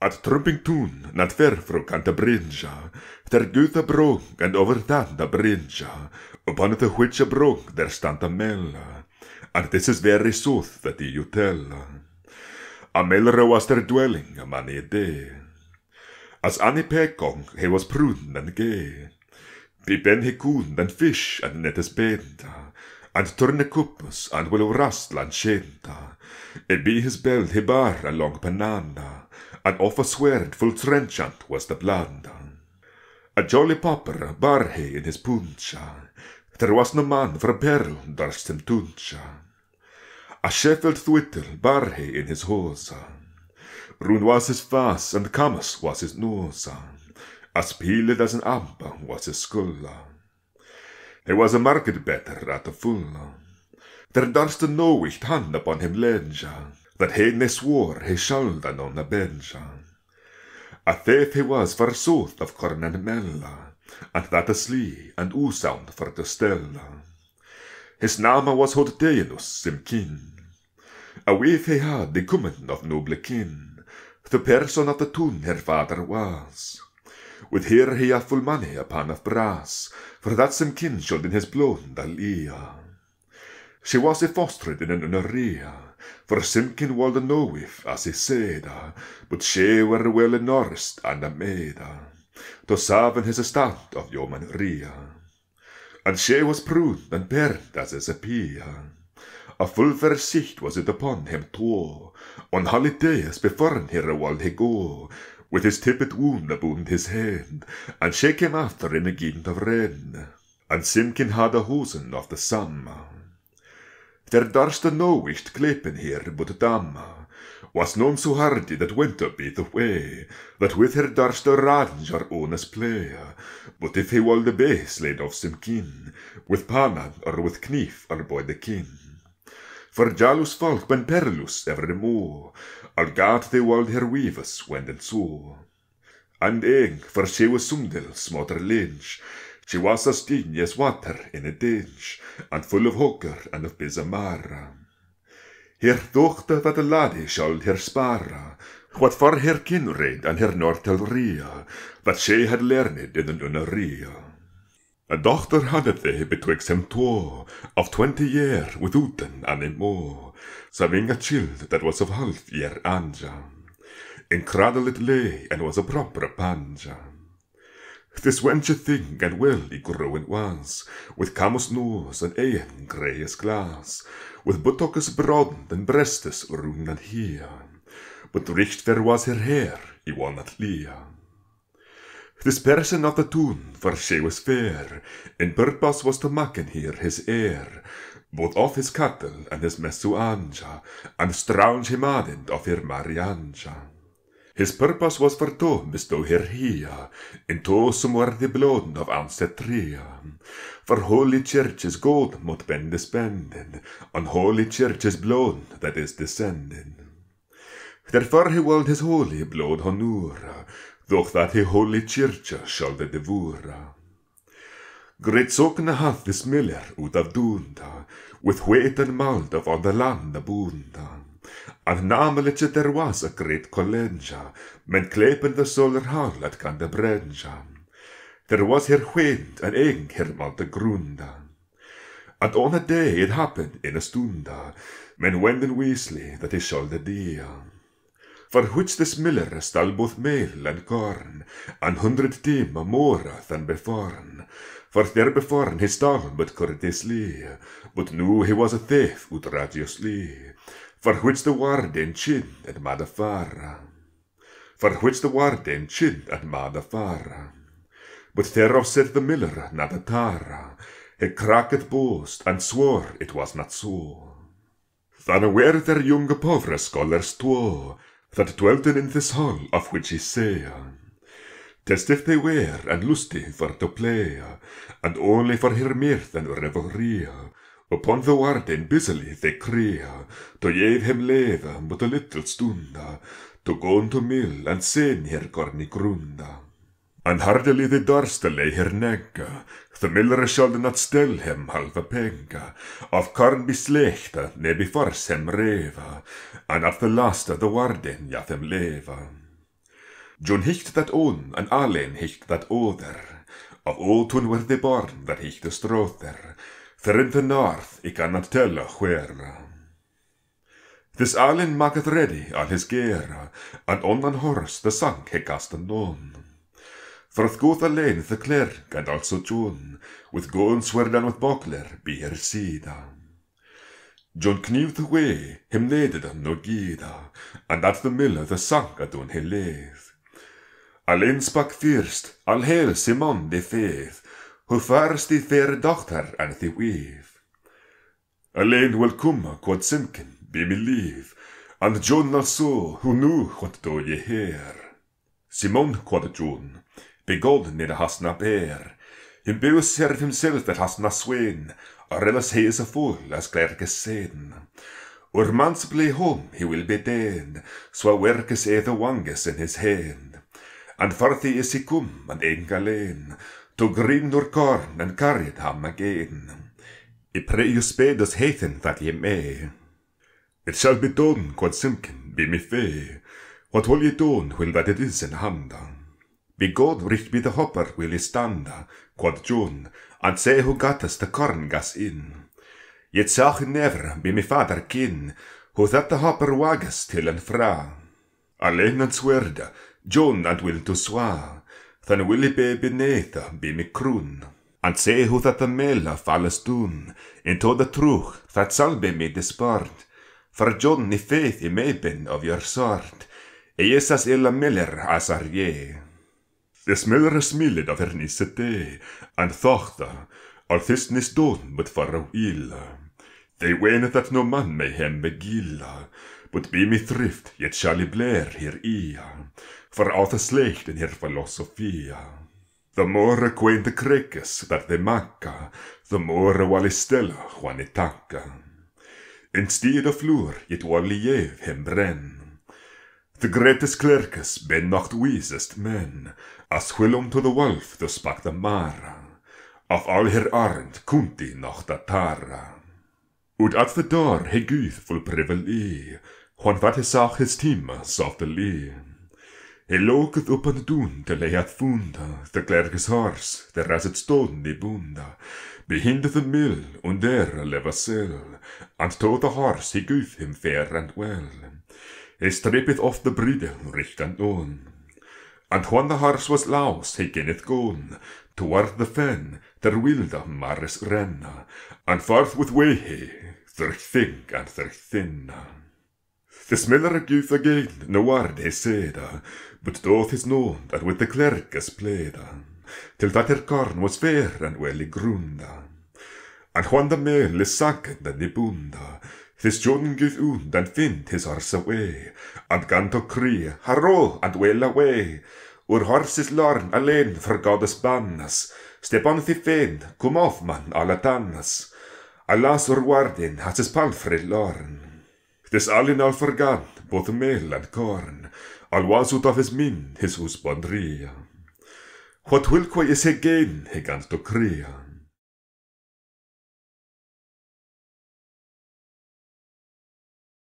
At Trumpington, not far from Cantabrinja, there goeth a brook and over that the brinja, upon the which a brook there stand a mella, and this is very sooth that ye you tell. A mellra was their dwelling a many a day, as Annie Pekong he was prudent and gay, be ben he coon and fish and net his benda, and cups and willow and chinta, it be his belt he bar a long banana, an in full trenchant was the blunder. A jolly popper bar he in his puncha, there was no man for peril darst him tuncha. A Sheffield thwittle bar he in his hosa, run was his face and camas was his nose, as peeled as an amber was his skull. There was a market better at the full, there darst no wicht hand upon him ledger, that he ne swore he shoulden on the bench. A thief he was forsooth of corn and that a aslee and usound for Costella. His name was Hordeanus Simkin. A wife he had the cummin of noble kin, the person of the tune her father was. With her he a full money upon of brass, for that Simkin should in his blood dalia. She was a fostered in an honoria, for Simkin wald no with, as he said, ah, but she were well nursed and a maid, to serve in his estate of yeomanry. And she was pruned and pared as is a pea. A full fair was it upon him too, on holidays before her wald he go, with his tippet wound abound his head, and she came after in a gint of rain. And Simkin had a hosen of the summer, Der darsta no ist klepen here but dama, was none so hardy that went be the way, that with her darsta range our ownest player, but if he wall the base laid off some kin, with panan or with knife or boy the kin. For jalous folk ben perilous evermore, gat they walled her weavers when and so. And eng, for she was sumdel smotter lynch, she was as keen as water in a ditch, and full of hooker and of bizamara. Her dochter that a laddie shall her spara, what for her kinred and her nortelria, that she had learned in the nunneria. A dochter had they betwixt them twa, of twenty year withouten any more, saving a child that was of half year anja. In cradle it lay, and was a proper panja. This wench a thing, and well he grew and was, With camus nose, and eyen grey as glass, With buttocks broad, and breastes round and here, But richt there was her hair, I at clear. This person of the tune, for she was fair, and purpose was to maken here his heir, both of his cattle and his messuanja, and strange him adent of her marianja. His purpose was for to bestow her here, and to somewhere the blood of Ansetria. For holy church's gold must be dispended, on holy church's blood that is descended. Therefore he willed his holy blood honora, though that he holy church shall de devoura. Great sockna hath this miller out of Dunda, with weight and malt of the land abundant. Av namnet there was a great collenja, men klepen the solar haglat kan de There was her wind and eng her malte grunda. And on a day it happened in a stunda, men wenden weasley that he shall the dia. For which this miller stall both meal and corn, an hundred tima more than beforn, for there beforn he stall but courteously, but knew he was a thief outrageously. For which the warden chid at madafara. for which the warden chid at madafara. But thereof said the miller, not a he cracked boast, and swore it was not so. Than were there young povre scholars twa, that dwelt in this hall of which he say, Test if they were, and lusty for to play, and only for her mirth and revelry, Upon the warden busily they crea, To yave him leather but a little stunda, To go unto mill and sen her corny grunda. And hardily they darste lay her negga, The miller shall not him half halva penga, of corn be slekta, ne be sem hem reva, And at the of the warden yathem them leva. John hicht that on, and Alen hicht that other, of all tun were the barn that hicht the strother, Thrydd the north i o chwera. This alyn maketh ready al his gera, and on an horse the sank he castan on. Throth goth lein the clerk and also John, with goon swerdan with bokler be her sida. John knew the way, him leded am no gida, and at the miller the sank adon he Al ein spak first, al hel Simon de feith, Hoe farst die faire dochter aan die weef. Alleen wel kumma quod simken, be me leave, and John so who knew what do ye hear. Simon quod John, begod nid a hasna bear, him beus serf himself that hasna swain, or else he is a fool, as clerkes sain. Ur mans play home he will be dead, swa werkes e the wanges in his hand, and forth he is he cum, and egen galen, to grinnor corn and it home again. I pray you spade us hasten that ye may. It shall be done, quod Simkin, be me fay. What will ye do when that it is in hand? Be God richt be the hopper will ye stand, quod June, and say who got us the corn gas in. Yet sach never be me father kin, who that the hopper wagas till and fra. Alain and swerd, John and will to swa, than willi be beneath be me croon. And say who that the mela fallas doon, into the truch that shall be me disbarred. For John ni faith i may been of your sort, e is as ill a miller as are ye. This miller is millid of her nice day, and thochta, or this nis doon but for a wheel. They ween that no man may hem me gilla, but be me thrift yet shall he blare here ea. For all the slecht in her filosofia. The more the creques that they maka, the more walistella juanitaca. Instead of lure, yet waliev him bren. The greatest clerkes ben not wisest men, as willum to the wolf to spak the mara. Of all her arend kunti a tara. Ud at the door he guth full privily, Juan vatisach his team softly. He Ég lókuð uppan dunda, at funda, the klærkis hars, the ræsat stone í behind the mill, and there lefa sel, and the hars, he guð him fair and well. he strippeth off the bridle, richt and on. And when the horse was louse, he genneth gone, Toward the fen, there wilda maris renna, And forthwith way he, thyrch think and thyrch thinna. The smeller gives again no he said, uh, but doth is known that with the clerkes pleda, uh, till that her carn was fair and well grunda. Uh. And when the male is sacked and ibunda, this John gave und and fint his horse away, and gan to cree, harro and well away, ur horses lorn alane for goddess bannas, step on thy fain, come off man alla tannas, alas ur warden has his palfrey lorn. تسألني الفرقان بوثميل الكورن الوانسو تافز مين هس أسبندرية وتويل كوي إسهجين هيغان تكريه